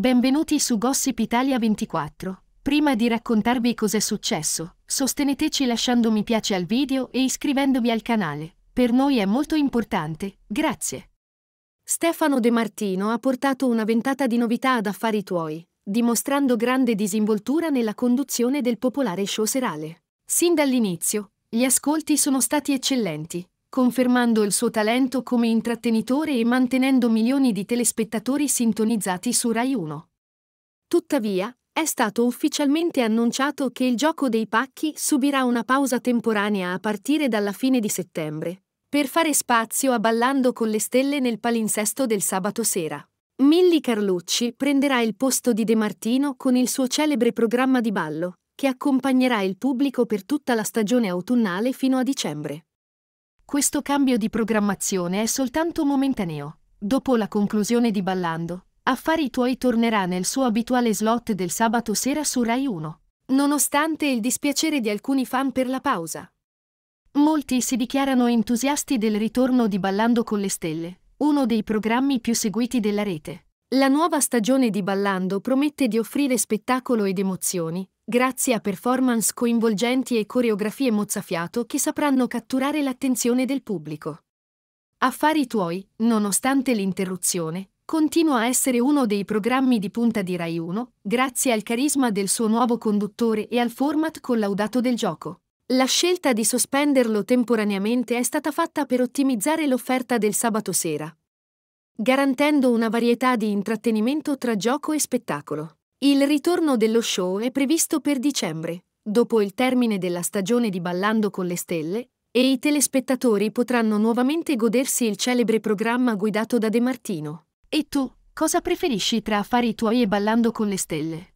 Benvenuti su Gossip Italia 24. Prima di raccontarvi cos'è successo, sosteneteci lasciando mi piace al video e iscrivendovi al canale. Per noi è molto importante, grazie. Stefano De Martino ha portato una ventata di novità ad affari tuoi, dimostrando grande disinvoltura nella conduzione del popolare show serale. Sin dall'inizio, gli ascolti sono stati eccellenti, confermando il suo talento come intrattenitore e mantenendo milioni di telespettatori sintonizzati su Rai 1. Tuttavia, è stato ufficialmente annunciato che il gioco dei pacchi subirà una pausa temporanea a partire dalla fine di settembre, per fare spazio a Ballando con le stelle nel palinsesto del sabato sera. Milli Carlucci prenderà il posto di De Martino con il suo celebre programma di ballo, che accompagnerà il pubblico per tutta la stagione autunnale fino a dicembre. Questo cambio di programmazione è soltanto momentaneo. Dopo la conclusione di Ballando, Affari tuoi tornerà nel suo abituale slot del sabato sera su Rai 1. Nonostante il dispiacere di alcuni fan per la pausa. Molti si dichiarano entusiasti del ritorno di Ballando con le Stelle, uno dei programmi più seguiti della rete. La nuova stagione di Ballando promette di offrire spettacolo ed emozioni, grazie a performance coinvolgenti e coreografie mozzafiato che sapranno catturare l'attenzione del pubblico. Affari tuoi, nonostante l'interruzione, continua a essere uno dei programmi di punta di Rai 1, grazie al carisma del suo nuovo conduttore e al format collaudato del gioco. La scelta di sospenderlo temporaneamente è stata fatta per ottimizzare l'offerta del sabato sera, garantendo una varietà di intrattenimento tra gioco e spettacolo. Il ritorno dello show è previsto per dicembre, dopo il termine della stagione di Ballando con le Stelle, e i telespettatori potranno nuovamente godersi il celebre programma guidato da De Martino. E tu, cosa preferisci tra affari tuoi e Ballando con le Stelle?